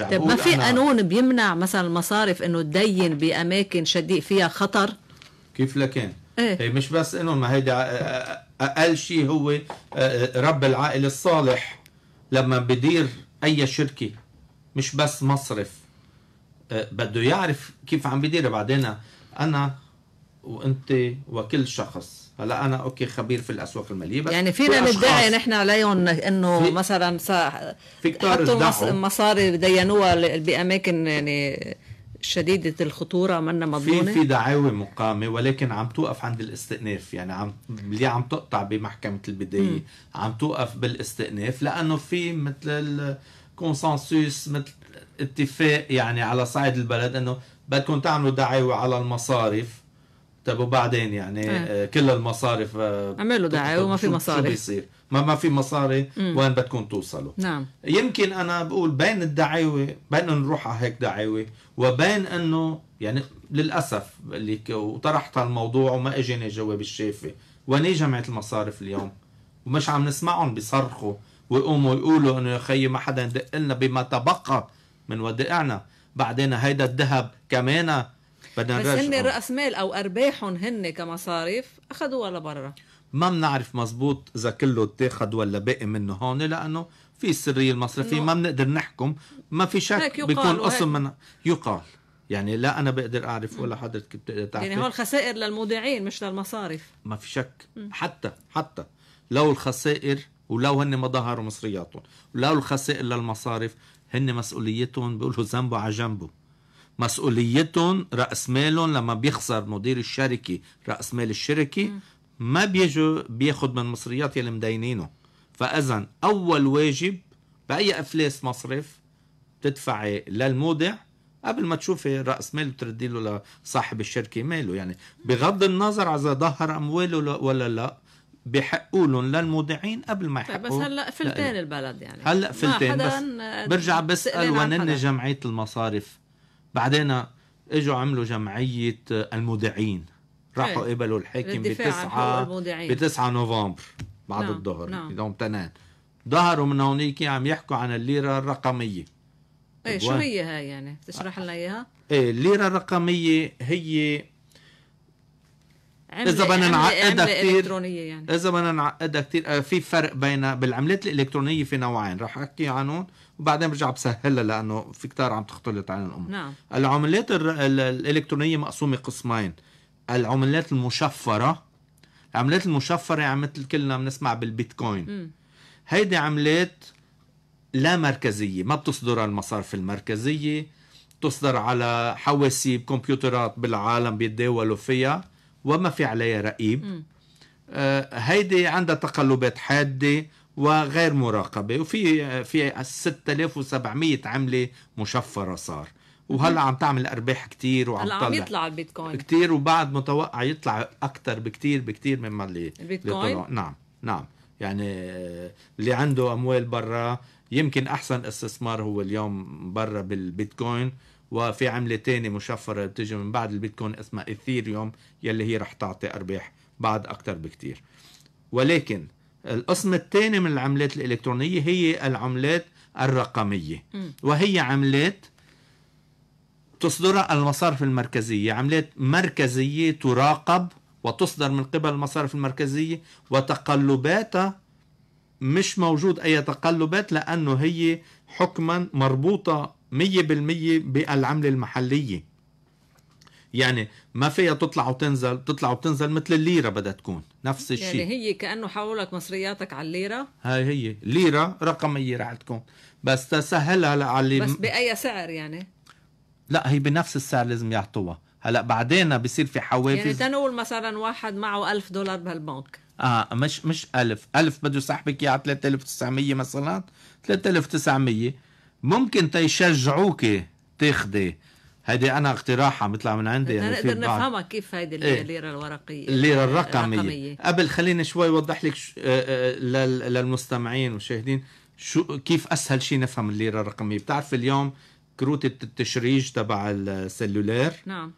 طيب ما في قانون بيمنع مثلا المصارف انه تدين باماكن شديد فيها خطر كيف لكان إيه؟ هي طيب، مش بس انه ما هيدا اقل شيء هو آه، رب العائل الصالح لما بدير اي شركه مش بس مصرف آه، بده يعرف كيف عم بدير بعدين انا وانت وكل شخص هلا انا اوكي خبير في الاسواق الماليه بس يعني فينا ندعي نحن عليهم انه مثلا حطوا مصاري دينوها باماكن يعني شديدة الخطورة منا مضمونة في في دعاوى مقامة ولكن عم توقف عند الاستئناف يعني عم اللي عم تقطع بمحكمة البداية عم توقف بالاستئناف لأنه في مثل الكونسنسوس مثل اتفاق يعني على صعيد البلد انه بدكم تعملوا دعاوى على المصارف طيب وبعدين يعني آه. آه، كل المصارف عملوا دعاوى وما في مصاري شو بيصير؟ ما ما في مصاري مم. وين بدكم توصلوا؟ نعم يمكن انا بقول بين الدعاوى بين نروح على هيك دعاوى وبين انه يعني للاسف اللي وطرحت هالموضوع وما اجاني جواب الشافي وين جمعيه المصارف اليوم؟ ومش عم نسمعهم بيصرخوا ويقوموا يقولوا انه يا خيي ما حدا يدق لنا بما تبقى من ودائعنا بعدين هيدا الذهب كمان بدنا بس هن راس مال او ارباحهم هن كمصارف اخذوها لبرا ما بنعرف مزبوط اذا كله اتاخد ولا باقي منه هون لانه في السريه المصرفيه ما بنقدر نحكم ما في شك بيكون قسم من يقال يعني لا انا بقدر اعرف ولا حضرتك بتقدر تعرف يعني هو الخسائر للمودعين مش للمصارف ما في شك حتى حتى لو الخسائر ولو هن ما ظهروا مصرياتهم ولو الخسائر للمصارف هن مسؤوليتهم بيقولوا ذنبه على جنبه مسؤوليتهم راس مالهم لما بيخسر مدير الشركه راس مال الشركه ما بيجوا بياخذ من مصريات يلي مدينينه فاذا اول واجب باي افلاس مصرف تدفعي للمودع قبل ما تشوفي راس ماله بتردي له لصاحب الشركه ماله يعني بغض النظر اذا ظهر امواله ولا لا بحقوا لهم للمودعين قبل ما طيب، يحقوا بس هلا فلتان البلد يعني هلا فلتان بس برجع بسال ونن جمعيه المصارف بعدين اجوا عملوا جمعيه المودعين راحوا إيه. قبلوا الحاكم بتسعه بتسعه ب نوفمبر بعد نعم. الظهر نعم. تنان ظهروا من هونيك عم يحكوا عن الليره الرقميه ايه شو هي هاي يعني تشرح لنا اياها؟ ايه الليره الرقميه هي اذا بدنا نعقدها كثير يعني. اذا بدنا نعقدها كثير آه، في فرق بين بالعملات الالكترونيه في نوعين رح احكي عنهم وبعدين برجع بسهلها لانه في كتار عم تختلط عن الامور نعم. العملات الالكترونيه مقسومه قسمين العملات المشفره العملات المشفره يعني مثل كلنا بنسمع بالبيتكوين هيدي عملات لا مركزيه ما بتصدرها المصارف المركزيه تصدر على حواسيب كمبيوترات بالعالم بيتداولوا فيها وما في عليها رقيب آه، هيدي عندها تقلبات حاده وغير مراقبه وفي في 6700 عمله مشفره صار وهلا عم تعمل ارباح كتير وعم هلا عم يطلع البيتكوين كتير وبعد متوقع يطلع اكثر بكتير بكتير مما اللي البيتكوين اللي نعم نعم يعني اللي عنده اموال برا يمكن احسن استثمار هو اليوم برا بالبيتكوين وفي عمله ثانيه مشفره بتجي من بعد البيتكوين اسمها ايثيريوم يلي هي رح تعطي ارباح بعد اكثر بكثير ولكن القسم الثاني من العملات الالكترونيه هي العملات الرقميه وهي عملات تصدرها المصارف المركزيه عملات مركزيه تراقب وتصدر من قبل المصارف المركزيه وتقلباتها مش موجود أي تقلبات لأنه هي حكما مربوطة 100% بالعملة المحلية يعني ما فيها تطلع وتنزل تطلع وتنزل مثل الليرة بدها تكون نفس يعني الشيء يعني هي كأنه حولك مصرياتك على الليرة هاي هي ليرة رقمية رح تكون بس تسهلها على بس بأي سعر يعني لا هي بنفس السعر لازم يعطوها هلا بعدين بصير في حوافز يعني تنقول مثلا واحد معه ألف دولار بهالبنك اه مش مش 1000 1000 بده يسحبك اياها على 3900 مثلا 3900 ممكن تيشجعوك تاخذي هيدي انا اقتراحها مطلع من عندي يعني نقدر نفهمها كيف هيدي الليره إيه؟ الورقيه الليره الرقميه. الرقميه قبل خليني شوي اوضح لك ش... آه، آه، للمستمعين والمشاهدين شو كيف اسهل شيء نفهم الليره الرقميه بتعرف اليوم كروت التشريج تبع السلولار نعم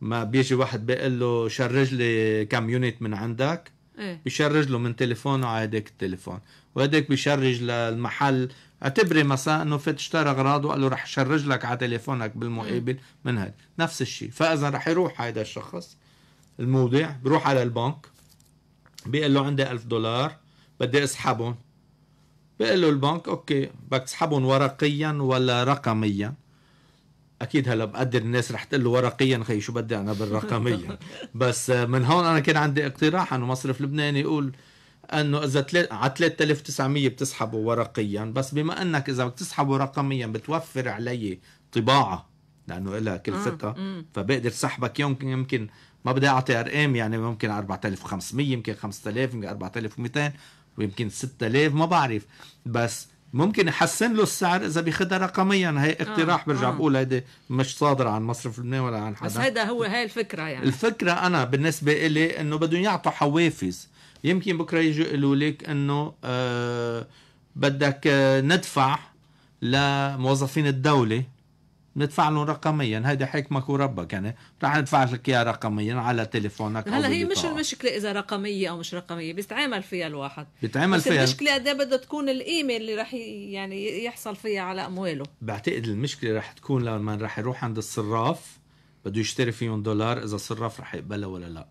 ما بيجي واحد بيقول له شرج لي كم يونت من عندك إيه؟ بيشرج له من تليفونه على هداك التليفون وهداك بيشرج للمحل اعتبري مثلا انه فت اشترى اغراض وقال له رح شرج لك على تليفونك بالمقابل إيه. من هذا نفس الشيء فاذا رح يروح هيدا الشخص المودع بروح على البنك بيقول له عندي ألف دولار بدي اسحبهم بيقول له البنك اوكي بدك تسحبهم ورقيا ولا رقميا اكيد هلا بقدر الناس رح تقول له ورقيا خي شو بدي انا بالرقميه بس من هون انا كان عندي اقتراح انه مصرف لبناني يقول انه اذا على 3900 بتسحبه ورقيا بس بما انك اذا بتسحبه رقميا بتوفر علي طباعه لانه لها كلفتها آه، آه. فبقدر سحبك يمكن يمكن ما بدي اعطي ارقام يعني ممكن 4500 يمكن 5000 يمكن 4200 ويمكن 6000 ما بعرف بس ممكن يحسن له السعر اذا بياخذها رقميا هي آه، اقتراح آه. برجع آه. بقول هيدي مش صادره عن مصرف لبنان ولا عن حدا بس هيدا هو هاي الفكره يعني الفكره انا بالنسبه إلي انه بدهم يعطوا حوافز يمكن بكره يجوا يقولوا لك انه آه بدك آه، ندفع لموظفين الدوله ندفع لهم رقميا هيدا حكمك وربك يعني رح ندفع لك اياها رقميا على تليفونك هلا هي مش المشكله اذا رقميه او مش رقميه بيتعامل فيها الواحد بيتعامل فيها المشكله قد إيه بده تكون القيمه اللي رح يعني يحصل فيها على امواله بعتقد المشكله رح تكون لما رح يروح عند الصراف بده يشتري فيهم دولار اذا الصراف رح يقبلها ولا لا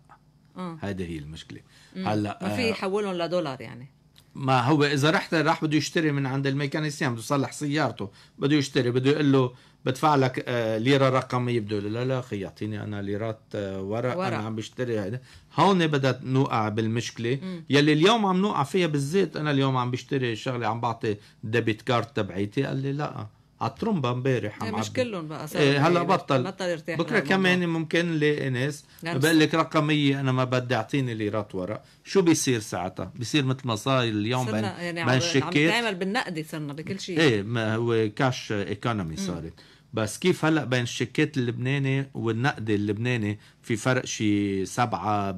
هذه آه. هي المشكله هلا ما في آه، يحولهم لدولار يعني ما هو اذا رحت راح بده يشتري من عند الميكانيسيان بده يصلح سيارته بده يشتري بده يقول له بدفع لك آه، ليره رقميه بده لا لا اخي يعطيني انا ليرات ورق, آه، ورق. انا عم بشتري هيدا هون بدها نوقع بالمشكله م. يلي اليوم عم نوقع فيها بالزيت انا اليوم عم بشتري شغله عم بعطي ديبت كارد تبعيتي قال لي لا على الطرمبه امبارح عم إيه، مش كلهم بقى صار إيه هلا بطل بطل ارتاح بكره كمان ممكن لاقي يعني ناس بقول لك رقميه انا ما بدي اعطيني ليرات ورق شو بيصير ساعتها بيصير مثل ما صار اليوم بين يعني بين الشيكات عم نتعامل بالنقدي صرنا بكل شيء ايه ما هو كاش ايكونومي صارت بس كيف هلا بين الشيكات اللبناني والنقدي اللبناني في فرق شي 7%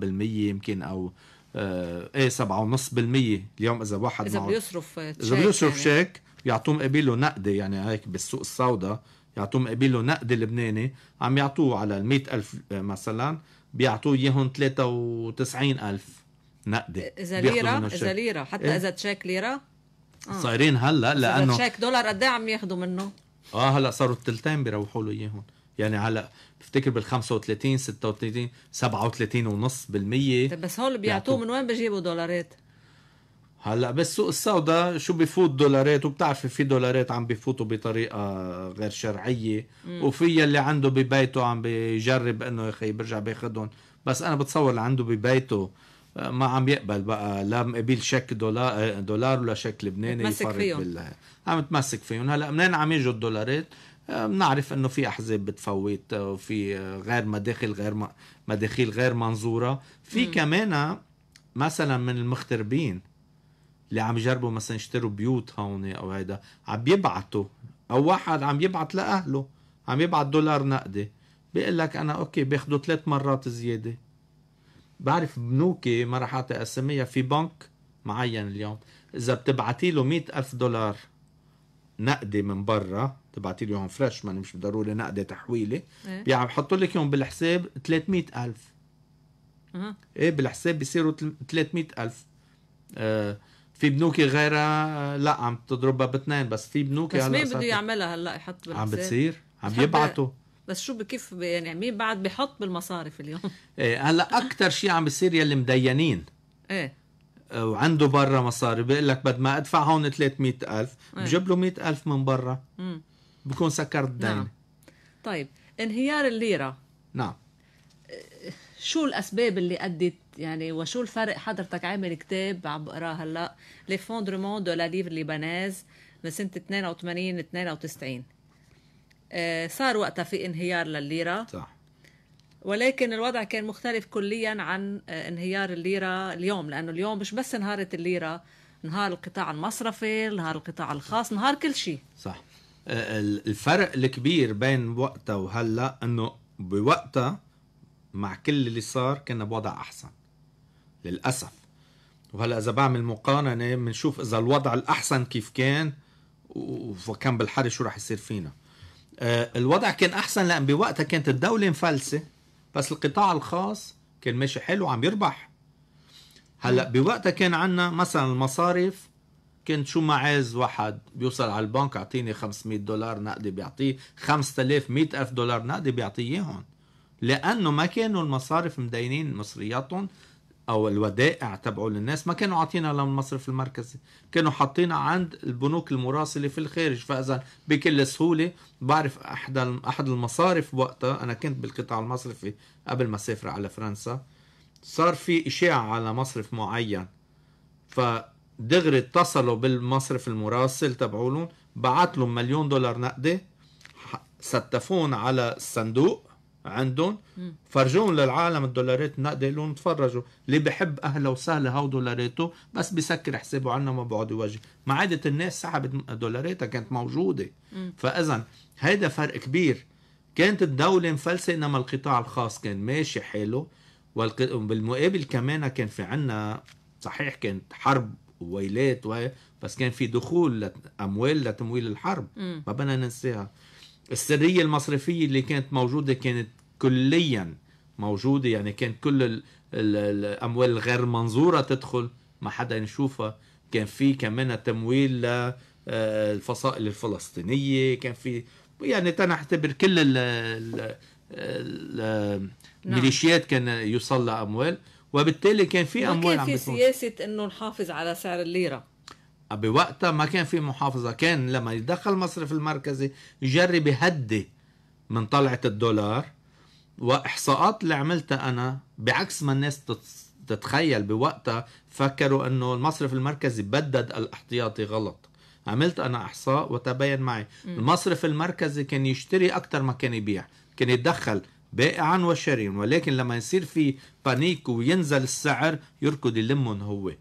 يمكن او آه، ايه 7.5% اليوم اذا واحد اذا بيصرف اذا بيصرف يعني. شيك يعطوه مقابل نقدي نقده يعني هيك بالسوق السوداء يعطوه مقابل نقدي نقد لبناني عم يعطوه على ال ألف آه، مثلا بيعطوه اياهم 93 ألف نقدي آه، اذا ليره اذا ليره حتى إيه؟ اذا تشيك ليره آه. صايرين هلا لانه تشيك دولار قد إيه عم ياخذوا منه اه هلا صاروا الثلثين بيروحوا له اياهم يعني هلا بفتكر بال 35 36 37 ونص بالمية طيب بس هول بيعطوه من وين بجيبوا دولارات؟ هلا بالسوق السوداء شو بفوت دولارات وبتعرفي في دولارات عم بفوتوا بطريقه غير شرعيه وفي اللي عنده ببيته عم بيجرب انه يا اخي برجع باخذهم بس انا بتصور اللي عنده ببيته ما عم يقبل بقى لا مقابل شك دولار دولار ولا شك لبناني يفرق فيهم. بالله عم تمسك فيهم هلا منين عم يجوا الدولارات بنعرف انه في احزاب بتفوت وفي غير مداخل غير مداخيل غير منظوره في كمان مثلا من المغتربين اللي عم يجربوا مثلا يشتروا بيوت هون او هيدا عم بيبعتوا او واحد عم يبعت لاهله عم يبعت دولار نقدي بيقول لك انا اوكي بياخذوا ثلاث مرات زياده بعرف بنوكي ما راح اعطي اسميها في بنك معين اليوم اذا بتبعتي له 100000 دولار نقدي من برا تبعتي له فريش ماني مش ضروري نقدي تحويلي إيه؟ يعني لك اياهم بالحساب 300000 أه. ايه بالحساب بيصيروا 300000 آه في بنوك غيرها لا عم تضربها باثنين بس في بنوك بس مين بده يعملها هلا يحط بالحساب عم بتصير عم يبعتوا بس شو كيف يعني مين بعد بحط بالمصارف اليوم ايه هلا اكثر شيء عم بيصير يلي مدينين ايه وعنده برا مصاري بيقول لك بد ما ادفع هون 300000 إيه. بجيب له 100000 من برا بكون سكرت الدين نعم. طيب انهيار الليره نعم شو الاسباب اللي ادت يعني وشو الفرق حضرتك عامل كتاب عم بقراه هلا لي فوندرمون دو لا ليفر ليبانيز من سنه 82 92 صار وقتها في انهيار لليره صح ولكن الوضع كان مختلف كليا عن آه، انهيار الليره اليوم لانه اليوم مش بس انهارت الليره انهار القطاع المصرفي انهار القطاع الخاص انهار كل شيء صح آه، الفرق الكبير بين وقتها وهلا انه بوقتها مع كل اللي صار كنا بوضع احسن للاسف وهلا اذا بعمل مقارنه بنشوف اذا الوضع الاحسن كيف كان وكان بالحرب شو راح يصير فينا آه، الوضع كان احسن لان بوقتها كانت الدوله مفلسه بس القطاع الخاص كان ماشي حلو وعم يربح هلا بوقتها كان عنا مثلا المصارف كنت شو ما عايز واحد بيوصل على البنك اعطيني 500 دولار نقدي بيعطيه 5000 100000 دولار نقدي بيعطيه اياهم لانه ما كانوا المصارف مدينين مصرياتهم او الودائع تبعوا للناس ما كانوا عاطينها للمصرف المركزي كانوا حاطينها عند البنوك المراسله في الخارج فاذا بكل سهوله بعرف احد احد المصارف وقتها انا كنت بالقطاع المصرفي قبل ما اسافر على فرنسا صار في اشاعه على مصرف معين فدغري اتصلوا بالمصرف المراسل تبعولهم بعت لهم مليون دولار نقدي ستفون على الصندوق عندهم فرجون للعالم الدولارات النقدة لهم تفرجوا اللي بحب أهله وسهله هاو دولاراته بس بسكر حسابه عنا ما بقعد يوجه ما عادت الناس سحبت دولاراتها كانت موجودة فإذا هيدا فرق كبير كانت الدولة مفلسة إنما القطاع الخاص كان ماشي حاله وبالمقابل كمان كان في عنا صحيح كانت حرب وويلات و... بس كان في دخول أموال لتمويل الحرب ما بدنا ننساها السرية المصرفية اللي كانت موجودة كانت كليا موجودة يعني كان كل الأموال الغير منظورة تدخل ما حدا يشوفها كان في كمان تمويل للفصائل آه، الفلسطينية كان في يعني تنعتبر كل الميليشيات نعم. كان يوصل لها أموال وبالتالي كان في أموال كان في سياسة أنه نحافظ على سعر الليرة بوقتها ما كان في محافظه كان لما يدخل المصرف المركزي يجرب يهدي من طلعه الدولار واحصاءات اللي عملتها انا بعكس ما الناس تتخيل بوقتها فكروا انه المصرف المركزي بدد الاحتياطي غلط عملت انا احصاء وتبين معي م. المصرف المركزي كان يشتري اكثر ما كان يبيع كان يتدخل بائعا وشاريا ولكن لما يصير في بانيك وينزل السعر يركض يلمهم هو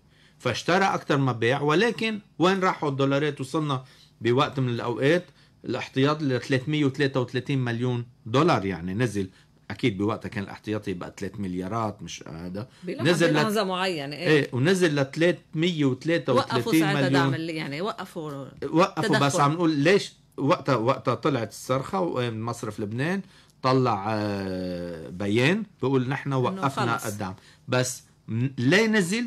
فاشترى اكثر ما بيع ولكن وين راحوا الدولارات وصلنا بوقت من الأوقات الاحتياط ل 333 مليون دولار يعني نزل اكيد بوقتها كان الاحتياطي بقى 3 مليارات مش هذا نزل لحظه لت... معينه ايه, ايه ونزل ل 333 وقفوا مليون دعم يعني وقفوا وقفوا تدخل. بس عم نقول ليش وقتها وقتها طلعت الصرخه ومصرف مصرف لبنان طلع آه، بيان بقول نحن وقفنا الدعم بس ليه نزل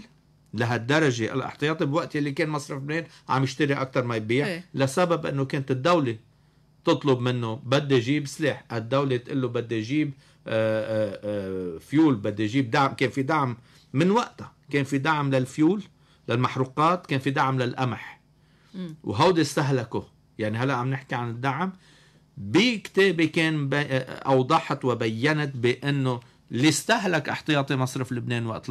لهالدرجه الاحتياطي بوقت اللي كان مصرف لبنان عم يشتري اكثر ما يبيع ايه. لسبب انه كانت الدوله تطلب منه بدي اجيب سلاح الدوله تقول له بدي اجيب فيول آه، آه، آه، بدي اجيب دعم كان في دعم من وقتها كان في دعم للفيول للمحروقات كان في دعم للقمح وهودي استهلكوا يعني هلا عم نحكي عن الدعم بكتابي كان اوضحت وبينت بانه اللي استهلك احتياطي مصرف لبنان وقت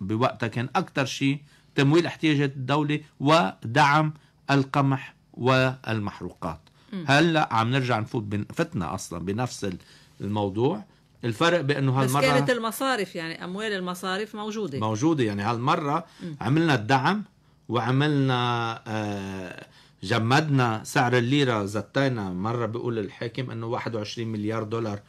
بوقتها كان اكثر شيء تمويل احتياجات الدوله ودعم القمح والمحروقات هلا عم نرجع نفوت فتنا اصلا بنفس الموضوع الفرق بانه هالمره بس كانت المصارف يعني اموال المصارف موجوده موجوده يعني هالمره م. عملنا الدعم وعملنا آه، جمدنا سعر الليره زتينا مره بيقول الحاكم انه 21 مليار دولار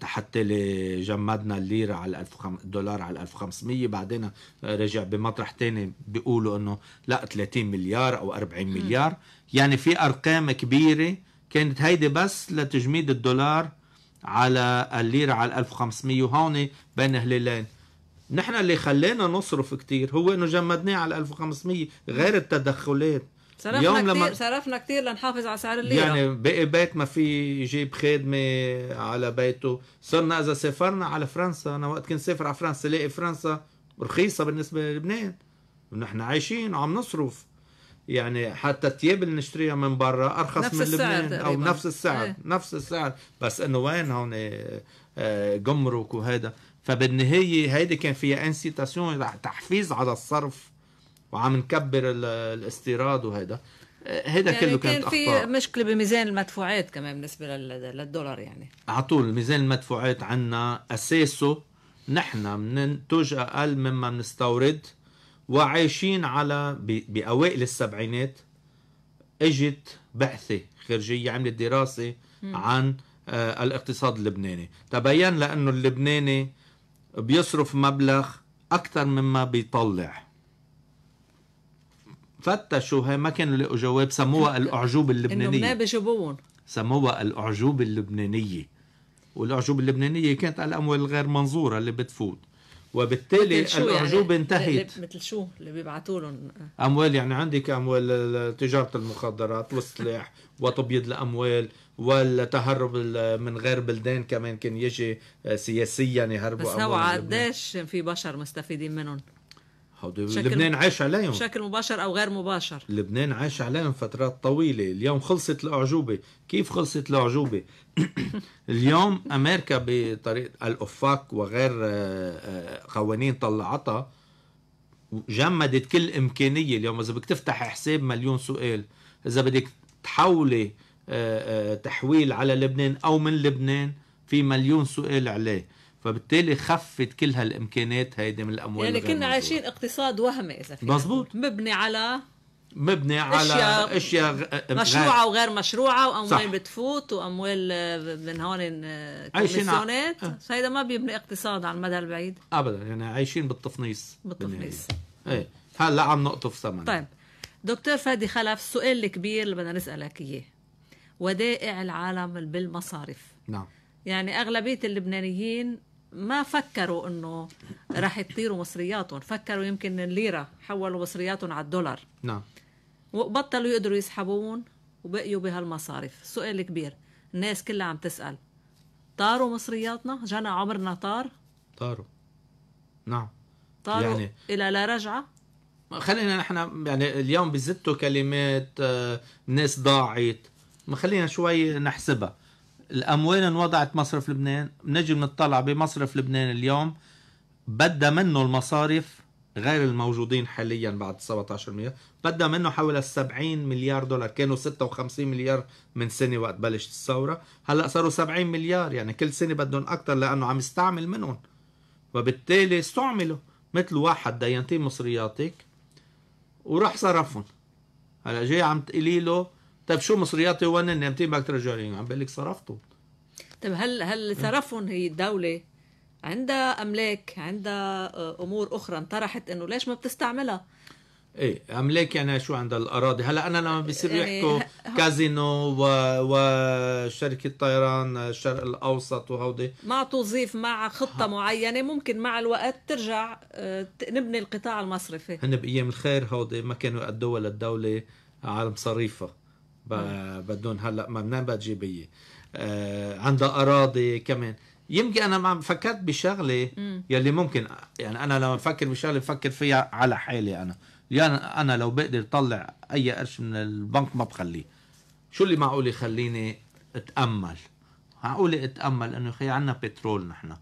تحت آه، اللي جمدنا الليره على 1000 دولار على 1500 بعدين آه، رجع بمطرح تاني بيقولوا انه لا 30 مليار او 40 مليار يعني في ارقام كبيره كانت هيدي بس لتجميد الدولار على الليره على 1500 وهون بين هلالين نحن اللي خلينا نصرف كتير هو انه جمدناه على 1500 غير التدخلات صرفنا اليوم لما صرفنا كثير لنحافظ على سعر الليره يعني بقي بيت ما في يجيب خادمه على بيته صرنا اذا سافرنا على فرنسا انا وقت كنت سافر على فرنسا لاقي فرنسا رخيصه بالنسبه للبنان ونحن عايشين وعم نصرف يعني حتى الثياب اللي نشتريها من برا ارخص نفس من لبنان او نفس السعر ايه. نفس السعر بس انه وين هون آه، آه، جمرك وهذا فبالنهايه هيدي كان فيها انسيتاسيون تحفيز على الصرف وعم نكبر الاستيراد وهذا هيدا يعني كله كانت كان في مشكله بميزان المدفوعات كمان بالنسبه للدولار يعني على طول ميزان المدفوعات عنا اساسه نحن بننتج اقل مما بنستورد وعايشين على باوائل السبعينات اجت بعثه خارجيه عملت دراسه م. عن آه، الاقتصاد اللبناني تبين لانه اللبناني بيصرف مبلغ اكثر مما بيطلع فتشوا هي ما كانوا لقوا جواب سموها الاعجوبه اللبنانيه انه بجيبوهم سموها الاعجوبه اللبنانيه والاعجوبه اللبنانيه كانت على الاموال الغير منظوره اللي بتفوت وبالتالي الاعجوبه يعني انتهت مثل شو اللي بيبعثوا لهم اموال يعني عندك اموال تجاره المخدرات والسلاح وتبييض الاموال والتهرب من غير بلدان كمان كان يجي آه، سياسيا يهربوا بس هو قديش في بشر مستفيدين منهم لبنان عاش عليهم بشكل مباشر او غير مباشر لبنان عاش عليهم فترات طويله اليوم خلصت الاعجوبه كيف خلصت الاعجوبه اليوم امريكا بطريقه الافاق وغير آه، آه، قوانين طلعتها جمدت كل امكانيه اليوم اذا بدك تفتح حساب مليون سؤال اذا بدك تحولي آه، تحويل على لبنان او من لبنان في مليون سؤال عليه فبالتالي خفت كل هالامكانات هيدي من الاموال يعني كنا عايشين اقتصاد وهمي اذا في مزبوط مبني على مبني على اشياء, أشياء مشروعه وغير مشروعه واموال بتفوت واموال من هون كوميسيونات آه. هيدا ما بيبني اقتصاد على المدى البعيد ابدا يعني عايشين بالتفنيص بالتفنيص ايه هلا عم نقطف ثمن طيب دكتور فادي خلف السؤال الكبير اللي بدنا نسالك اياه ودائع العالم بالمصارف نعم يعني اغلبيه اللبنانيين ما فكروا انه راح يطيروا مصرياتهم فكروا يمكن الليره حولوا مصرياتهم على الدولار نعم وبطلوا يقدروا يسحبون وبقيوا بهالمصارف سؤال كبير الناس كلها عم تسال طاروا مصرياتنا جنى عمرنا طار طاروا نعم طاروا يعني... الى لا رجعه خلينا نحن يعني اليوم بزتوا كلمات آه، ناس ضاعت ما خلينا شوي نحسبها الاموال انوضعت مصرف لبنان بنجي بنطلع بمصرف لبنان اليوم بدا منه المصارف غير الموجودين حاليا بعد 17 مليار بدا منه حوالي 70 مليار دولار كانوا 56 مليار من سنه وقت بلشت الثوره هلا صاروا 70 مليار يعني كل سنه بدهم اكثر لانه عم يستعمل منهم وبالتالي استعملوا مثل واحد دينتين مصرياتك وراح صرفهم هلا جاي عم تقولي له طيب شو مصرياتي وانا نامتين بدك ترجعيهم عم بقول لك صرفتهم طيب هل هل صرفهم هي الدوله عندها املاك عندها آه، امور اخرى انطرحت انه ليش ما بتستعملها ايه املاك يعني شو عندها الاراضي هلا انا لما بيصير يعني يحكوا كازينو و... وشركه طيران الشرق الاوسط وهودي مع توظيف مع خطه ها. معينه ممكن مع الوقت ترجع آه، نبني القطاع المصرفي هن بايام الخير هودي ما كانوا يقدوها للدوله على مصاريفها نعم. بدهم هلا ما منين بدها تجيبيه آه عندها اراضي كمان يمكن انا ما فكرت بشغله يلي ممكن يعني انا لما بفكر بشغله بفكر فيها على حالي انا يعني انا لو بقدر طلع اي قرش من البنك ما بخليه شو اللي معقول يخليني اتامل معقول اتامل انه خي عنا بترول نحن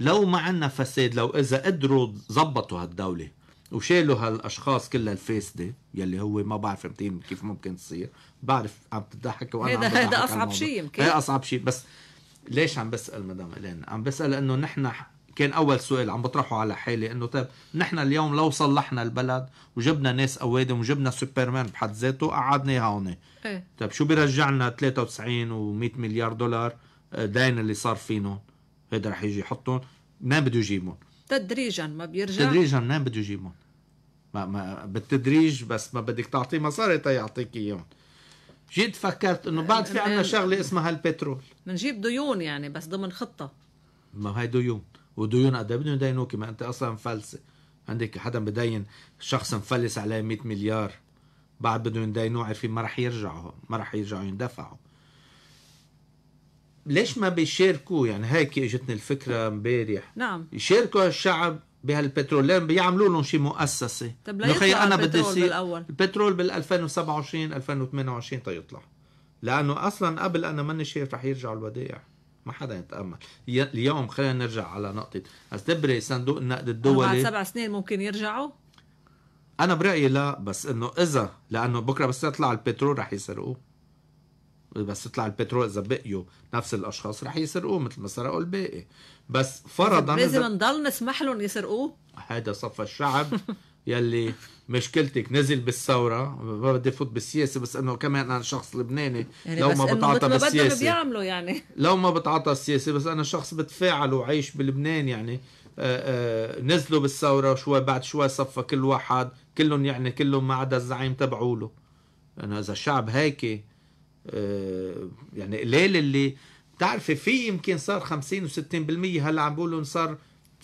لو ما عنا فساد لو اذا قدروا زبطوا هالدوله وشالوا هالاشخاص كلها الفاسده يلي هو ما بعرف كيف ممكن تصير بعرف عم تضحك وانا هيدا هيدا اصعب شيء يمكن هيدا اصعب شيء بس ليش عم بسال مدام الين؟ عم بسال لانه نحن كان اول سؤال عم بطرحه على حالي انه طيب نحن اليوم لو صلحنا البلد وجبنا ناس اوادم وجبنا سوبرمان بحد ذاته قعدناها هون ايه. طيب شو بيرجع لنا 93 و100 مليار دولار آه، دين اللي صار فينهم هيدا رح يجي يحطهم منين بده يجيبهم تدريجا ما بيرجع تدريجا منين بده يجيبهم ما ما بالتدريج بس ما بدك تعطيه مصاري تيعطيك طيب، اياهم جيت فكرت انه بعد في عندنا شغله اسمها البترول بنجيب ديون يعني بس ضمن خطه ما هي ديون وديون قد إيه بدهم يدينوكي ما انت اصلا مفلسه عندك حدا بدين شخص مفلس عليه 100 مليار بعد بدهم يدينوه عارفين ما رح يرجعوا ما رح يرجعوا يندفعوا ليش ما بيشاركوا يعني هيك اجتني الفكره امبارح نعم يشاركوا الشعب بهالبترول بيعملوا لهم شي مؤسسه طب لا يطلع انا بدي بالاول البترول بال 2027 2028 تيطلع لانه اصلا قبل انا ماني شايف رح يرجعوا الودائع ما حدا يتامل اليوم خلينا نرجع على نقطه استبري صندوق النقد الدولي بعد سبع سنين ممكن يرجعوا انا برايي لا بس انه اذا لانه بكره بس يطلع البترول رح يسرقوه بس يطلع البترول اذا بقيوا نفس الاشخاص رح يسرقوه مثل ما سرقوا الباقي بس فرضا لازم نضل نسمح لهم يسرقوه هذا صف الشعب يلي مشكلتك نزل بالثورة ما بدي فوت بالسياسة بس انه كمان انا شخص لبناني يعني لو ما بتعاطى بالسياسة بيعملوا يعني لو ما بتعاطى السياسة بس انا شخص بتفاعل وعيش بلبنان يعني آه، آه، نزلوا بالثورة شوي بعد شوي صفى كل واحد كلهم يعني كلهم ما عدا الزعيم تبعوله انه اذا الشعب هيك آه، يعني قليل اللي بتعرفي في يمكن صار 50 و60% هلا عم بقولوا صار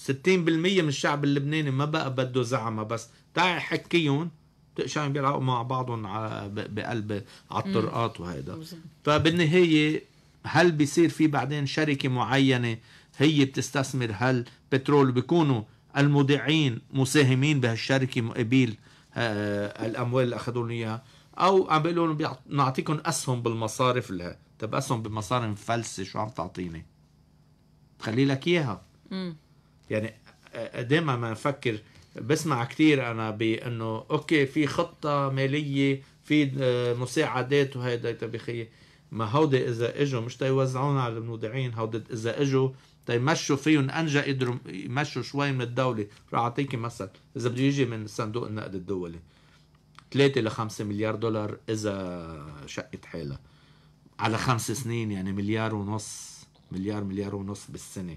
60% من الشعب اللبناني ما بقى بده زعمه بس تعي حكيهم بتقشعن بيلعبوا مع بعضهم بقلب على الطرقات وهيدا فبالنهايه هل بيصير في بعدين شركه معينه هي بتستثمر هل بترول بيكونوا المودعين مساهمين بهالشركه مقابل آه، الاموال اللي اخذوا اياها او عم بيقولوا نعطيكم اسهم بالمصارف لها اسهم بمصاري مفلسه شو عم تعطيني تخلي لك اياها يعني دائما ما نفكر بسمع كثير انا بانه اوكي في خطه ماليه في آه، مساعدات وهيدا طيب يا ما هودي اذا اجوا مش تيوزعونا على المودعين هودي اذا اجوا تيمشوا فيهم انجا قدروا يمشوا شوي من الدوله رح اعطيك مثل اذا بده يجي من صندوق النقد الدولي 3 ل 5 مليار دولار اذا شقت حالها على خمس سنين يعني مليار ونص مليار مليار ونص بالسنة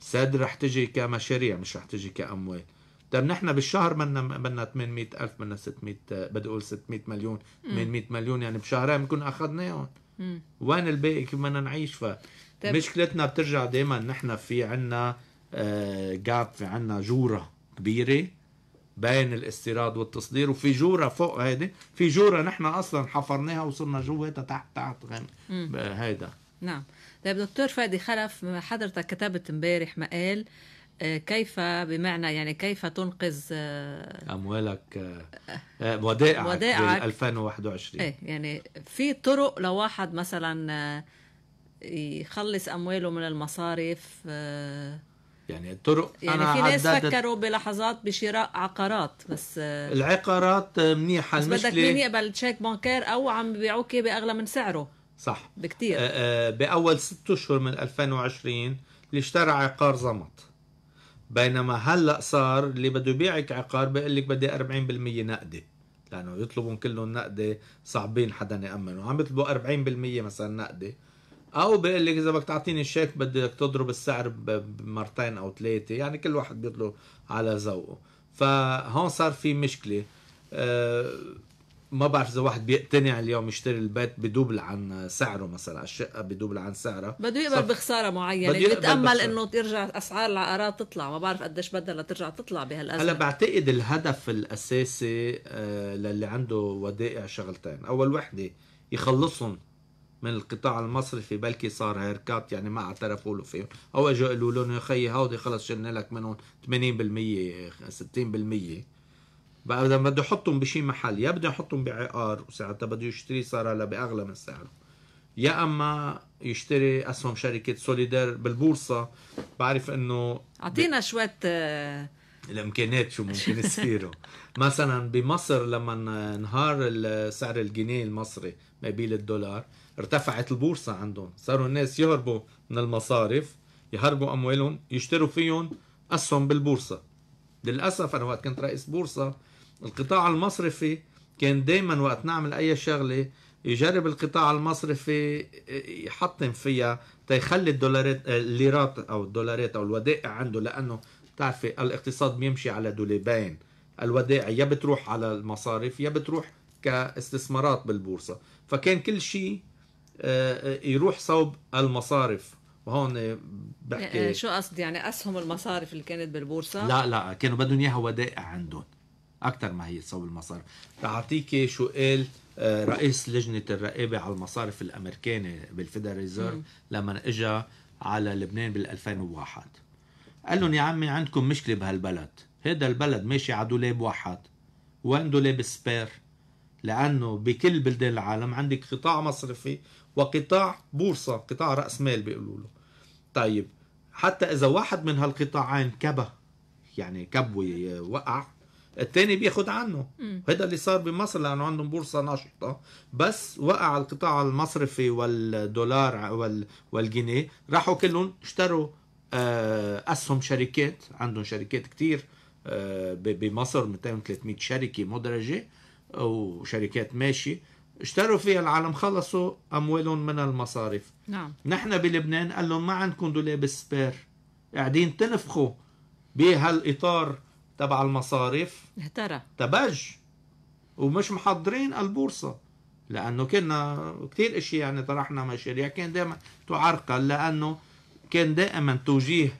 سد رح تجي كمشاريع مش رح تجي كأموال طب نحن بالشهر منا منا 800 ألف منا 600 بدي أقول 600 مليون 800 مليون يعني بشهرين بنكون أخذناهم وين الباقي كيف بدنا نعيش ف طيب. مشكلتنا بترجع دائما نحن في عنا آه جاب في عنا جورة كبيرة بين الاستيراد والتصدير وفي جوره فوق هيدي في جوره نحن اصلا حفرناها وصرنا جوا تحت تحت هيدا نعم طيب دكتور فادي خلف حضرتك كتبت امبارح مقال آه، كيف بمعنى يعني كيف تنقذ آه، اموالك آه، ودائعك, ودائعك 2021 ايه يعني في طرق لواحد مثلا يخلص امواله من المصارف يعني الطرق يعني أنا في ناس فكروا بلحظات بشراء عقارات بس العقارات منيحه بس المشكله بدك مين يقبل تشيك بانكير او عم بيبيعوك باغلى من سعره صح بكثير آه، آه، باول ست اشهر من 2020 اللي اشترى عقار زمط بينما هلا صار اللي بده يبيعك عقار بيقول لك بدي 40% نقدي لانه يطلبون كلهم نقدي صعبين حدا يامنوا عم يطلبوا 40% مثلا نقدي او بقول لك اذا بدك تعطيني الشيك بدك تضرب السعر بمرتين او ثلاثه يعني كل واحد بيطلع على ذوقه فهون صار في مشكله آه، ما بعرف اذا واحد بيقتنع اليوم يشتري البيت بدوبل عن سعره مثلا الشقه بدوبل عن سعرها بده يقبل بخساره معينه بده بيتامل انه ترجع اسعار العقارات تطلع ما بعرف قديش بدها لترجع تطلع بهالازمه هلا بعتقد الهدف الاساسي آه، للي عنده ودائع شغلتين اول وحده يخلصهم من القطاع المصرفي بلكي صار هيركات يعني ما اعترفوا له فيه او اجوا قالوا لهم يا خيي هودي خلص شلنا لك منهم 80% 60% بقى لما بده يحطهم بشي محل يا بده يحطهم بعقار وساعتها بده يشتري صار هلا باغلى من سعره يا اما يشتري اسهم شركه سوليدير بالبورصه بعرف انه اعطينا ب... شويه آه، الامكانيات شو ممكن يصيروا مثلا بمصر لما انهار سعر الجنيه المصري ما بيل الدولار ارتفعت البورصة عندهم صاروا الناس يهربوا من المصارف يهربوا أموالهم يشتروا فيهم أسهم بالبورصة للأسف أنا وقت كنت رئيس بورصة القطاع المصرفي كان دايما وقت نعمل أي شغلة يجرب القطاع المصرفي يحطم فيها تيخلي الدولارات الليرات أو الدولارات أو الودائع عنده لأنه بتعرفي الاقتصاد بيمشي على دولابين الودائع يا بتروح على المصارف يا بتروح كاستثمارات بالبورصه فكان كل شيء آه، آه، يروح صوب المصارف وهون بحكي إيه، إيه، شو قصدي يعني اسهم المصارف اللي كانت بالبورصه لا لا كانوا بدهم اياها ودائع عندهم اكثر ما هي صوب المصارف رح اعطيك شو قال آه، رئيس لجنه الرقابه على المصارف الامريكاني بالفيدرال ريزيرف لما اجى على لبنان بال 2001 قال لهم يا عمي عندكم مشكله بهالبلد هذا البلد ماشي على دولاب واحد وين دولاب سبير لانه بكل بلدان العالم عندك قطاع مصرفي وقطاع بورصة قطاع رأس مال بيقولوا له طيب حتى إذا واحد من هالقطاعين كبه يعني كب وقع الثاني بياخد عنه هذا اللي صار بمصر لانه عندهم بورصه نشطه بس وقع القطاع المصرفي والدولار والجنيه راحوا كلهم اشتروا آه، اسهم شركات عندهم شركات كتير آه، بمصر 200 300 شركه مدرجه وشركات ماشي اشتروا فيها العالم خلصوا اموالهم من المصارف نعم نحن بلبنان قال لهم ما عندكم دولاب سبير قاعدين تنفخوا بهالاطار تبع المصارف اهترى تبج ومش محضرين البورصه لانه كنا كثير اشياء يعني طرحنا مشاريع كان دائما تعرقل لانه كان دائما توجيه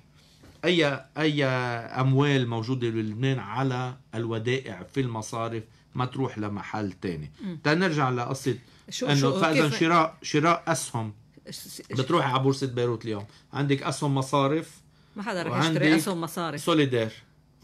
اي اي اموال موجوده بلبنان على الودائع في المصارف ما تروح لمحل تاني تنرجع لقصه انه فاذا شراء شراء اسهم بتروح على بورصه بيروت اليوم عندك اسهم مصارف ما حدا رح يشتري اسهم مصارف سوليدير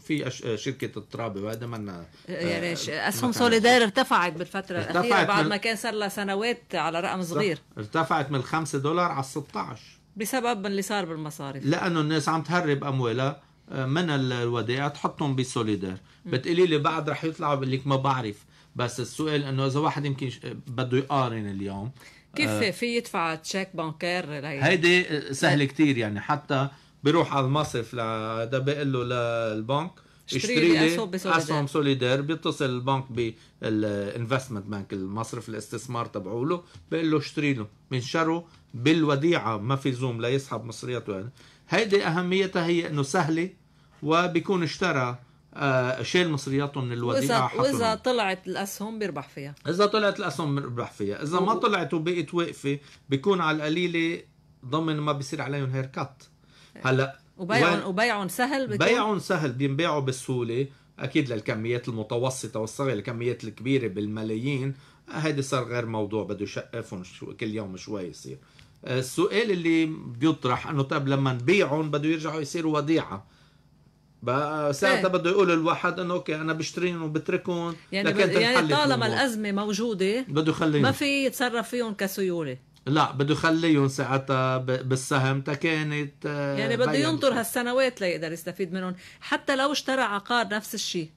في أش... شركه الترابي وهذا منا إيه، يعني آه، اسهم سوليدير ارتفعت بالفتره ارتفعت الاخيره بعد من... ما كان صار لها سنوات على رقم صغير ارتفعت من 5 دولار على 16 بسبب اللي صار بالمصارف لانه الناس عم تهرب اموالها من الودائع تحطهم بسوليدير بتقولي لي بعد رح يطلعوا بقول لك ما بعرف بس السؤال انه اذا واحد يمكن بده يقارن اليوم كيف آه في يدفع تشيك بانكير هيدي سهل كتير يعني حتى بيروح على المصرف لهذا بيقول له للبنك اشتري لي اسهم سوليدير بيتصل البنك بالانفستمنت بانك المصرف الاستثمار له بيقول له اشتري له بنشره بالوديعه ما في زوم لا يسحب مصرياته يعني هيدي اهميتها هي انه سهله وبيكون اشترى آه، شيل شال مصرياته من الوديعه واذا واذا طلعت الاسهم بيربح فيها اذا طلعت الاسهم بيربح فيها اذا ما طلعت وبقت واقفه بيكون على القليله ضمن ما بيصير عليهم هير كات هلا وبيعهم وبيعهم سهل بيكون بيعهم سهل بينباعوا بالسهوله اكيد للكميات المتوسطه والصغيره الكميات الكبيره بالملايين هيدي صار غير موضوع بده يشقفهم كل يوم شوي يصير السؤال اللي بيطرح انه طيب لما نبيعهم بده يرجعوا يصيروا وديعه بقى ساعتها إيه. بده يقول الواحد انه اوكي انا بشتريهم وبتركهم يعني لكن ب... يعني طالما الازمه موجوده بده يخليهم ما في يتصرف فيهم كسيوله لا بده يخليهم ساعتها بالسهم تكانت آه، يعني بده ينطر هالسنوات ليقدر يستفيد منهم حتى لو اشترى عقار نفس الشيء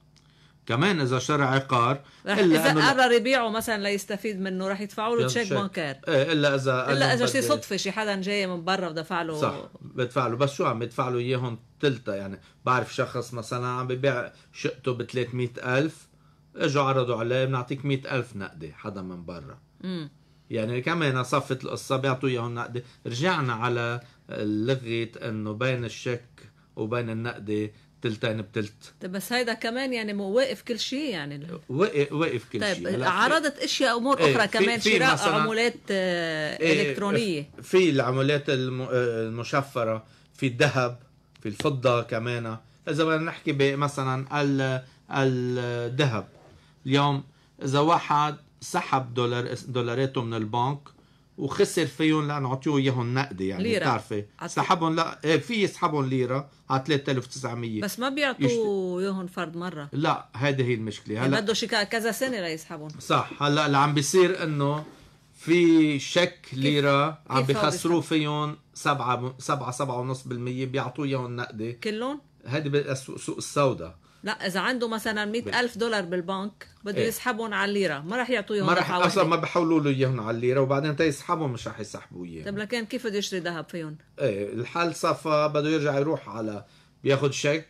كمان اذا شرع عقار الا اذا أنه قرر يبيعه مثلا ليستفيد منه رح يدفعوا له تشيك بنكير ايه الا اذا الا اذا شي صدفه شي حدا جاي من برا ودفع له صح بدفع له بس شو عم يدفع له اياهم تلتا يعني بعرف شخص مثلا عم ببيع شقته ب 300000 اجوا عرضوا عليه بنعطيك 100000 نقده حدا من برا امم يعني كمان صفت القصه بيعطوا اياهم نقده رجعنا على لغه انه بين الشك وبين النقده تلتين يعني بتلت طيب، بس هيدا كمان يعني مو واقف كل شيء يعني واقف واقف كل طيب شيء طيب عرضت اشياء امور إيه، اخرى ايه كمان في شراء عمولات آه، ايه الكترونيه في العمولات آه، المشفره في الذهب في الفضه كمان اذا بدنا نحكي مثلا الذهب اليوم اذا واحد سحب دولار دولاراته من البنك وخسر فيهم عطيوه اياهم نقدي يعني ليرة. بتعرفي سحبهم لا ايه في يسحبهم ليره على 3900 بس ما بيعطوا اياهم فرد مره لا هذه هي المشكله هلا يعني بده شي كذا سنه ليسحبهم صح هلا اللي عم بيصير انه في شك ليره عم بخسروه فيهم 7 7 7.5% بيعطوه اياهم نقدي كلهم هذه بالسوق السوداء لا اذا عنده مثلا مئة ألف دولار بالبنك بده إيه؟ يسحبهم على الليره ما راح يعطوهم ما راح اصلا ما بحولوا له اياهم على الليره وبعدين تا يسحبهم مش راح يسحبوا اياهم طب لكن كيف بده يشتري ذهب فيهم؟ ايه الحال صفى بده يرجع يروح على بياخذ شيك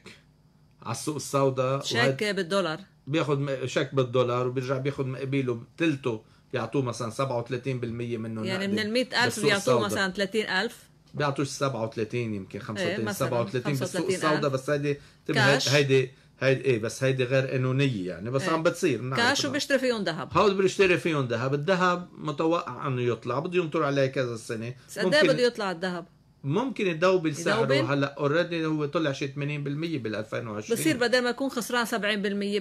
على السوق السوداء شيك وهد... بالدولار بياخذ شيك بالدولار وبيرجع بياخذ مقابله ثلثه بيعطوه مثلا 37% منهم يعني من ال 100000 بيعطوه مثلا 30000 بيعطوه 37 يمكن 35 ايه 37 بالسوق السوداء بس هيدي طيب، هيدي هيدي ايه بس هيدي غير قانونيه يعني بس ايه. عم بتصير نعم كاش وبيشتري فيهم ذهب هو بيشتري فيهم ذهب الذهب متوقع انه يطلع بده ينطر عليه كذا سنة بس قد إيه بده يطلع الذهب ممكن يدوبل سعره هلا اوريدي هو طلع شيء 80% بال 2020 بصير بدل ما يكون خسران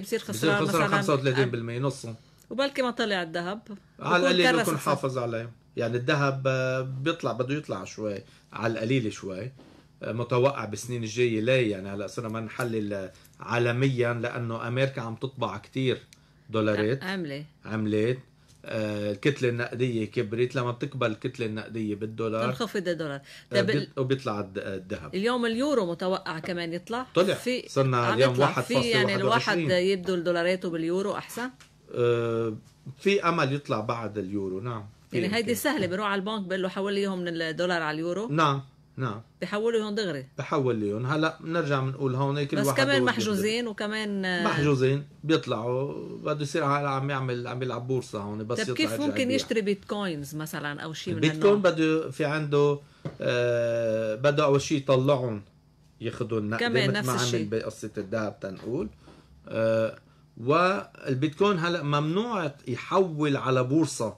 70% بصير خسران بصير خسران 35% نصه وبلكي ما طلع الذهب على القليل بكون حافظ عليه يعني الذهب آه، بيطلع بده يطلع شوي على القليل شوي آه، متوقع بالسنين الجايه ليه يعني هلا صرنا ما نحلل آه، عالميا لانه امريكا عم تطبع كتير دولارات عملة عملات آه الكتلة النقدية كبرت لما بتكبر الكتلة النقدية بالدولار تنخفض الدولار آه، طيب وبيطلع الذهب اليوم اليورو متوقع كمان يطلع طلع في صرنا اليوم واحد في يعني الواحد يبدو دولاراته باليورو احسن آه في امل يطلع بعد اليورو نعم يعني هيدي سهله بروح على البنك بقول له حول لي اياهم من الدولار على اليورو نعم نعم تحولوا هون دغري تحول ليون هلا بنرجع بنقول هون كل بس واحد كمان محجوزين دغري. وكمان آه، محجوزين بيطلعوا بده يصير عم يعمل عم يلعب بورصه هون بس طيب كيف ممكن يشتري بيتكوينز مثلا او شيء من بيتكوين بده في عنده آه بده اول شيء يطلعهم ياخذوا النقد كمان نفس الشيء ما بقصه الذهب تنقول آه والبيتكوين هلا ممنوع يحول على بورصه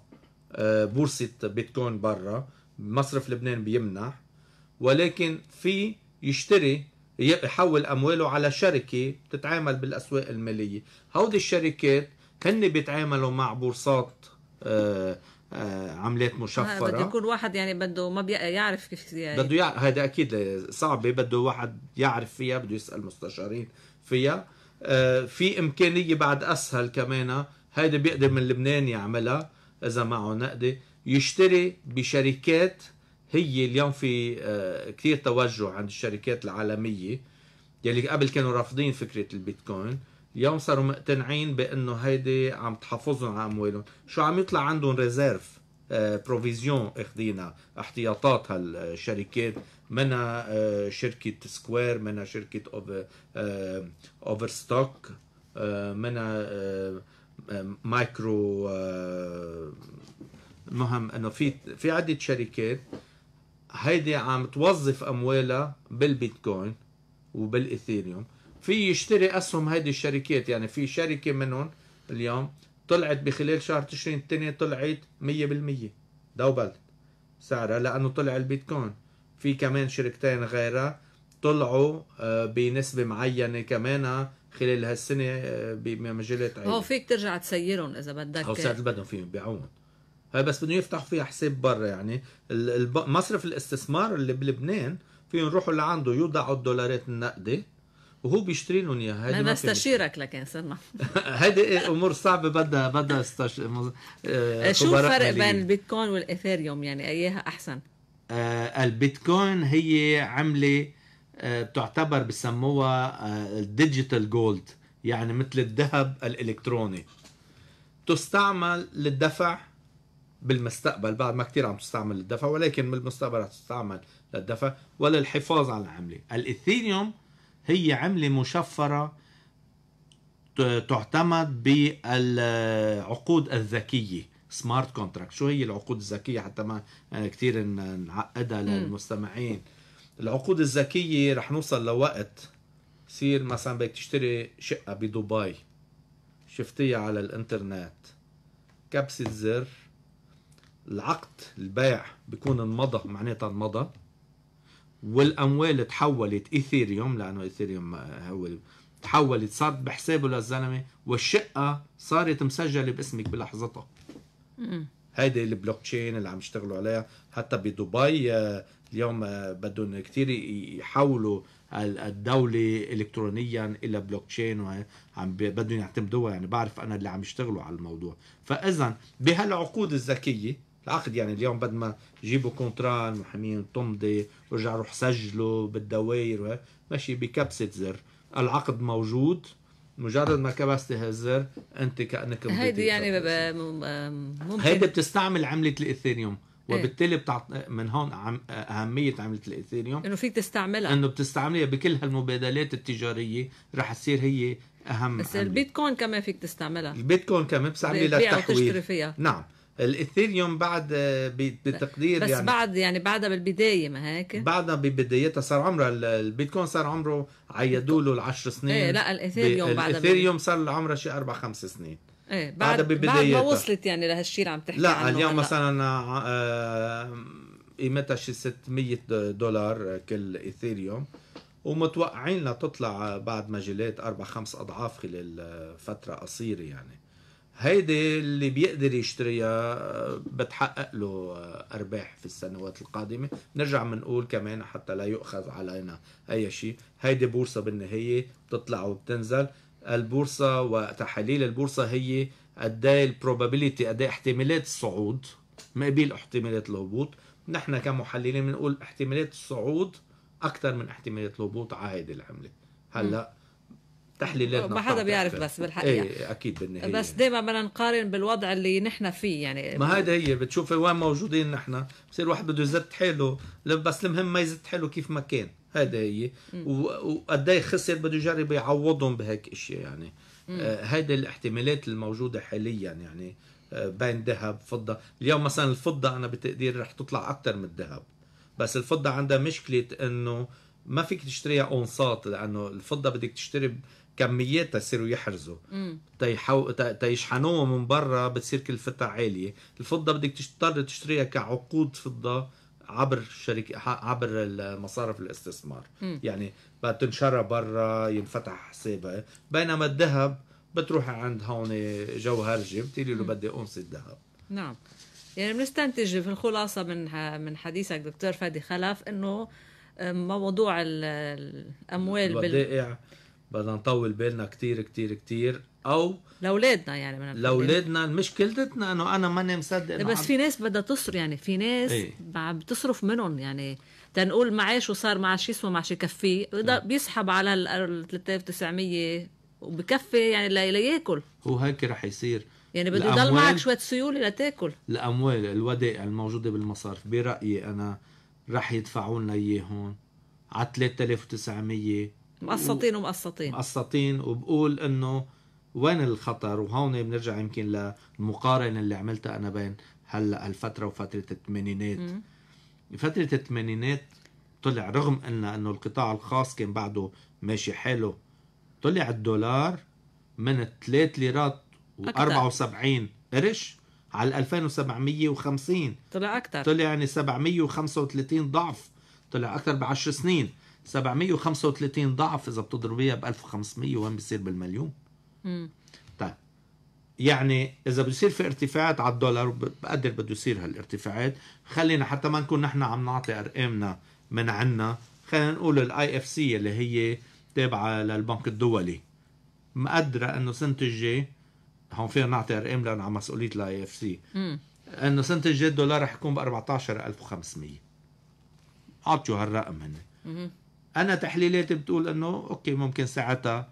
آه بورصه بيتكوين برا مصرف لبنان بيمنح ولكن في يشتري يحول امواله على شركه بتتعامل بالاسواق الماليه هودي الشركات هن بيتعاملوا مع بورصات آه، آه، عملات مشفره بده يكون واحد يعني بده ما يعرف كيف يعني بده يعرف هذا اكيد صعبه بده واحد يعرف فيها بده يسال مستشارين فيها آه، في امكانيه بعد اسهل كمان هيدا بيقدر من لبنان يعملها اذا معه نقدي يشتري بشركات هي اليوم في آه، كثير توجه عند الشركات العالميه يلي قبل كانوا رافضين فكره البيتكوين اليوم صاروا مقتنعين بانه هيدي عم تحافظهم على اموالهم شو عم يطلع عندهم ريزيرف بروفيزيون آه، اخذينا احتياطات هالشركات منها آه، شركة سكوير منها شركة اوفر ستوك منها مايكرو المهم انه في في عدة شركات هيدي عم توظف اموالها بالبيتكوين وبالايثيريوم في يشتري اسهم هيدي الشركات يعني في شركه منهم اليوم طلعت بخلال شهر تشرين الثاني طلعت 100% دوبلت سعرها لانه طلع البيتكوين في كمان شركتين غيرها طلعوا آه، بنسبه معينه كمان آه، خلال هالسنه آه، بمجالات عاليه هو فيك ترجع تسيرهم اذا بدك أو ساعات بدهم فيهم بيعون هاي بس بدهم يفتحوا فيها حساب برا يعني مصرف الاستثمار اللي بلبنان فيهم يروحوا لعنده يوضعوا الدولارات النقدي وهو بيشتري لهم اياها هيدي ما بستشيرك لكن سلمى هيدي إيه امور صعبه بدها بدها استش... آه شو الفرق بين البيتكوين والايثيريوم يعني اياها احسن؟ آه البيتكوين هي عمله آه بتعتبر بسموها آه، الديجيتال جولد يعني مثل الذهب الالكتروني تستعمل للدفع بالمستقبل بعد ما كثير عم تستعمل للدفع ولكن بالمستقبل رح تستعمل للدفع وللحفاظ على العمله الاثيريوم هي عمله مشفره تعتمد بالعقود الذكيه سمارت كونتراكت شو هي العقود الذكيه حتى ما كثير نعقدها للمستمعين العقود الذكيه رح نوصل لوقت سير مثلا بدك تشتري شقه بدبي شفتيها على الانترنت كبسه زر العقد البيع بيكون انمضى معناتها انمضى والاموال تحولت ايثيريوم لانه ايثيريوم هو تحولت صارت بحسابه للزلمه والشقه صارت مسجله باسمك بلحظتها هيدي البلوك تشين اللي عم يشتغلوا عليها حتى بدبي آه، اليوم آه، بدهم كثير يحولوا الدولة إلكترونيا إلى بلوك تشين وعم بدهم يعتمدوها يعني بعرف أنا اللي عم يشتغلوا على الموضوع فإذا بهالعقود الذكية العقد يعني اليوم بدل ما جيبوا كونترا المحامين تمضي ورجع روح سجله بالدوائر وهيك ماشي بكبسه زر العقد موجود مجرد ما كبستي هالزر انت كانك هيدي يعني ممكن هيدي بتستعمل عمله الايثيريوم إيه. وبالتالي بتعط... من هون عم... اهميه عمله الايثيريوم انه فيك تستعملها انه بتستعملها بكل هالمبادلات التجاريه رح تصير هي اهم بس عملية. البيتكوين كمان فيك تستعملها البيتكوين كمان بتستعملها للتحويل فيها. نعم الاثيريوم بعد آه، بتقدير بس يعني بعد يعني بعدها بالبدايه ما هيك بعدها ببدايتها صار عمرها البيتكوين صار عمره عيدوا له العشر سنين ايه لا الاثيريوم بعد الاثيريوم صار عمره شيء اربع خمس سنين ايه بعد بعد ما وصلت يعني لهالشيء اللي عم تحكي لا عنه اليوم مثلا آه، قيمتها شي 600 دولار كل ايثيريوم ومتوقعين لتطلع بعد مجالات اربع خمس اضعاف خلال فتره قصيره يعني هيدي اللي بيقدر يشتريها آه، بتحقق له آه، ارباح في السنوات القادمه نرجع بنقول كمان حتى لا يؤخذ علينا اي شيء هيدي بورصه بالنهايه بتطلع وبتنزل البورصه وتحاليل البورصه هي قد ايه البروبابيليتي قد ايه احتمالات الصعود ما قبيل احتمالات الهبوط نحن كمحللين بنقول احتمالات الصعود اكثر من احتمالات الهبوط على هيدي العمله هلا تحليلات ما حدا بيعرف بس بالحقيقه ايه, إيه، اكيد بالنهايه بس دائما بدنا نقارن بالوضع اللي نحن فيه يعني ما هذا هي بتشوفي وين موجودين نحن بصير واحد بده يزت حاله بس المهم ما يزت حاله كيف ما كان هذا هي وقد ايه خسر بده يجرب يعوضهم بهيك اشياء يعني هيدي آه الاحتمالات الموجوده حاليا يعني آه بين ذهب فضه اليوم مثلا الفضه انا بتقدير رح تطلع اكثر من الذهب بس الفضه عندها مشكله انه ما فيك تشتريها اونصات لانه الفضه بدك تشتري كميات تصيروا يحرزوا تيحو... تيشحنوها من برا بتصير كلفتها عاليه الفضه بدك تضطر تشتريها كعقود فضه عبر الشركة عبر المصارف الاستثمار مم. يعني بتنشرى برا ينفتح حسابها بينما الذهب بتروحي عند هون جوهرجي بتقولي له بدي أونصة ذهب نعم يعني بنستنتج في الخلاصة من من حديثك دكتور فادي خلف إنه آه، موضوع الأموال الودائع بال... بدنا نطول بالنا كتير كتير كتير او لاولادنا يعني من لاولادنا مشكلتنا انه انا ماني مصدق إنه بس عم... في ناس بدها تصرف يعني في ناس ايه؟ بتصرف منهم يعني تنقول معاش وصار معاش يسوى معاش يكفيه نعم. بيسحب على ال 3900 وبكفي يعني لياكل هو هيك رح يصير يعني بده يضل معك شوية سيولة لتاكل الأموال الودائع الموجودة بالمصارف برأيي أنا رح يدفعوا لنا إياهم على 3900 مقسطين ومقسطين مقسطين وبقول انه وين الخطر وهون بنرجع يمكن للمقارنه اللي عملتها انا بين هلا هالفتره وفتره الثمانينات فتره الثمانينات طلع رغم ان انه القطاع الخاص كان بعده ماشي حاله طلع الدولار من 3 ليرات و74 قرش على 2750 طلع اكثر طلع يعني 735 ضعف طلع اكثر ب 10 سنين 735 ضعف اذا بتضربيها ب 1500 وين بصير بالمليون امم طيب يعني اذا بصير في ارتفاعات على الدولار بقدر بده يصير هالارتفاعات خلينا حتى ما نكون نحن عم نعطي ارقامنا من عنا خلينا نقول الاي اف سي اللي هي تابعه للبنك الدولي مقدره انه سنه الجاي هون فينا نعطي ارقام لانه على مسؤوليه الاي اف سي انه سنه الجاي الدولار رح يكون ب 14500 عطيوا هالرقم هن انا تحليلاتي بتقول انه اوكي ممكن ساعتها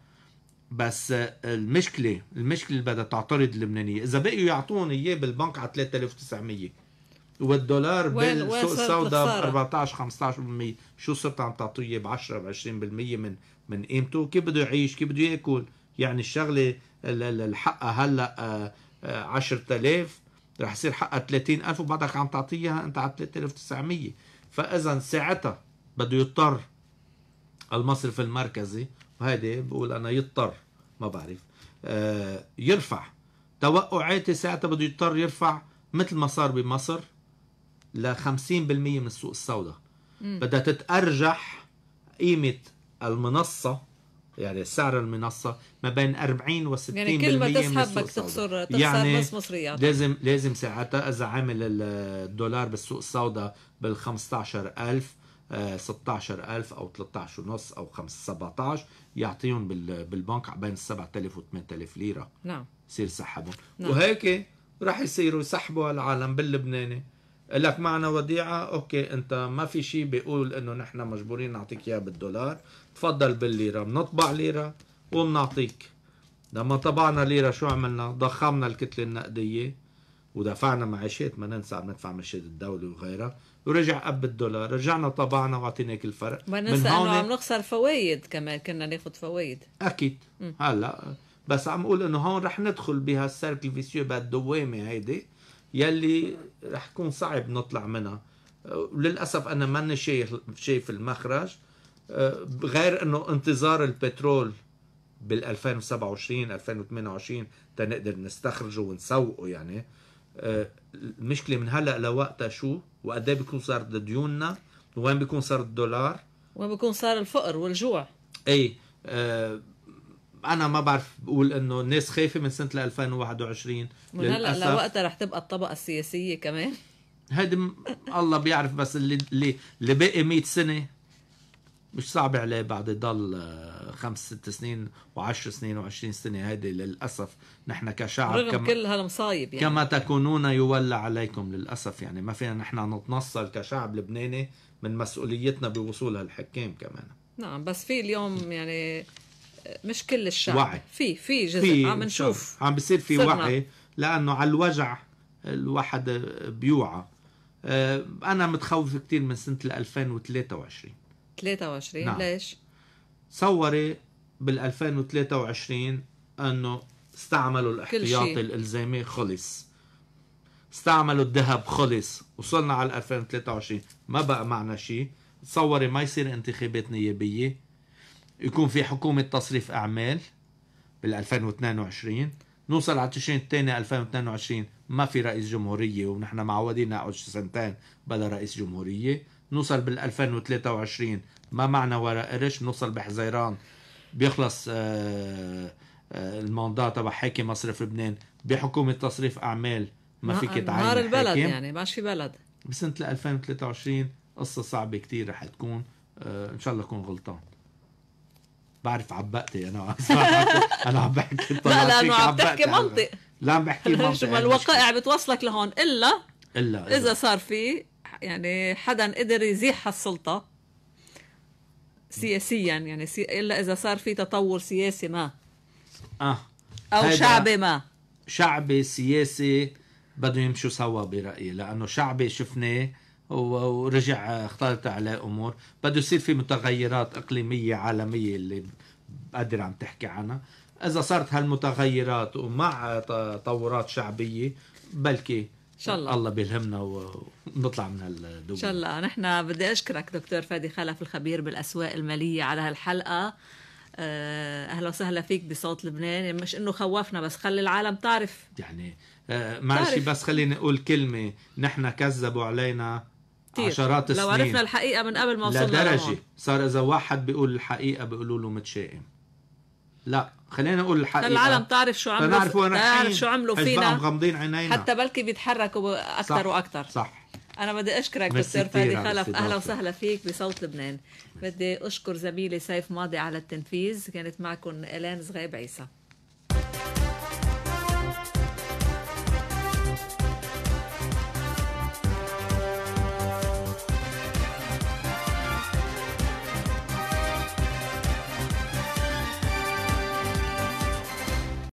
بس المشكله المشكله اللي بدها تعترض اللبنانيه اذا بقيوا يعطوني اياه بالبنك على 3900 والدولار بالسوق السوداء ب 14 15% شو صرت عم تعطيه ب 10 ب 20% من من قيمته كيف بده يعيش كيف بده ياكل يعني الشغله الحق هلا 10000 آه، رح يصير حقها 30000 وبعدك عم تعطيها انت على 3900 فاذا ساعتها بده يضطر المصرف المركزي وهيدي بقول انا يضطر ما بعرف آه، يرفع توقعاتي ساعتها بده يضطر يرفع مثل ما صار بمصر ل 50% من السوق السوداء بدها تتأرجح قيمة المنصة يعني سعر المنصة ما بين 40 و 60% يعني كل ما تسحب بدك تخسر تخسر يعني نص مصريات لازم لازم ساعتها إذا عامل الدولار بالسوق السوداء بال 15000 16000 او 13 ونص او 5 17 يعطيهم بالبنك بين 7000 و 8000 ليره نعم يصير سحبهم نعم. وهيك راح يصيروا يسحبوا العالم باللبناني لك معنا وديعه اوكي انت ما في شيء بيقول انه نحن مجبورين نعطيك اياها بالدولار تفضل بالليره بنطبع ليره وبنعطيك لما طبعنا ليره شو عملنا ضخمنا الكتله النقديه ودفعنا معاشات ما ننسى عم ندفع معاشات الدوله وغيرها ورجع قب الدولار رجعنا طبعنا وعطيناك الفرق وننسى انه عم نخسر فوايد كمان كنا ناخذ فوايد اكيد هلا بس عم اقول انه هون رح ندخل بهالسيركل فيسيو بهالدوامه هيدي يلي رح يكون صعب نطلع منها وللاسف انا ماني شايف شايف المخرج أه، غير انه انتظار البترول بال 2027 2028 تنقدر نستخرجه ونسوقه يعني المشكله من هلا لوقتها شو وقد ايه بيكون صار ديوننا وين بيكون صار الدولار وين بيكون صار الفقر والجوع اي آه انا ما بعرف بقول انه الناس خايفه من سنه 2021 من هلا لوقتها رح تبقى الطبقه السياسيه كمان هيدي الله بيعرف بس اللي اللي, اللي باقي 100 سنه مش صعب عليه بعد يضل آه، خمس ست سنين وعشر سنين وعشرين سنة هذه للأسف نحن كشعب رغم كما كل هالمصايب يعني كما تكونون يولى عليكم للأسف يعني ما فينا نحن نتنصل كشعب لبناني من مسؤوليتنا بوصول هالحكام كمان نعم بس في اليوم يعني مش كل الشعب وعي في في جزء في عم نشوف عم بصير في وعي لأنه على الوجع الواحد بيوعى آه، أنا متخوف كثير من سنة 2023 23 نعم. ليش؟ صوري بال 2023 انه استعملوا الاحتياطي الالزامي خلص استعملوا الذهب خلص وصلنا على 2023 ما بقى معنا شيء تصوري ما يصير انتخابات نيابيه يكون في حكومه تصريف اعمال بال 2022 نوصل على تشرين الثاني 2022 ما في رئيس جمهوريه ونحن معودين نقعد سنتين بلا رئيس جمهوريه بنوصل بال 2023 ما معنا ورق قرش بنوصل بحزيران بيخلص آه، آه، الموندا تبع حاكم مصرف لبنان بحكومه تصريف اعمال ما فيك تعين نهار البلد يعني ماشي في بلد بسنه 2023 قصه صعبه كثير رح تكون آه، ان شاء الله اكون غلطان بعرف عبقتي انا انا عم بحكي لا لانه عم تحكي منطق لا عم بحكي منطق يعني شو الوقائع بتوصلك لهون الا الا اذا صار في يعني حدا قدر يزيح هالسلطة سياسيا يعني سي... إلا إذا صار في تطور سياسي ما آه أو شعبي ما شعبي سياسي بدهم يمشوا سوا برأيي لأنه شعبي شفناه ورجع اختلط عليه امور بده يصير في متغيرات اقليميه عالميه اللي قادر عم تحكي عنها اذا صارت هالمتغيرات ومع تطورات شعبيه بلكي ان شاء الله الله بيلهمنا ونطلع من هالدوب ان شاء الله نحن بدي اشكرك دكتور فادي خلف الخبير بالاسواق الماليه على هالحلقه آه، اهلا وسهلا فيك بصوت لبنان مش انه خوفنا بس خلي العالم تعرف يعني آه، معلش بس خليني اقول كلمه نحن كذبوا علينا كتير. عشرات السنين لو عرفنا الحقيقه من قبل ما وصلنا لدرجه صار اذا واحد بيقول الحقيقه بيقولوا له متشائم لا خلينا نقول الحقيقه العالم تعرف شو عملوا تعرف شو عملوا فينا مغمضين عينينا حتى بلكي بيتحركوا اكثر صح واكثر صح انا بدي اشكرك دكتور فادي خلف اهلا وسهلا فيك بصوت لبنان بدي اشكر زميلي سيف ماضي على التنفيذ كانت معكم الان صغيب عيسى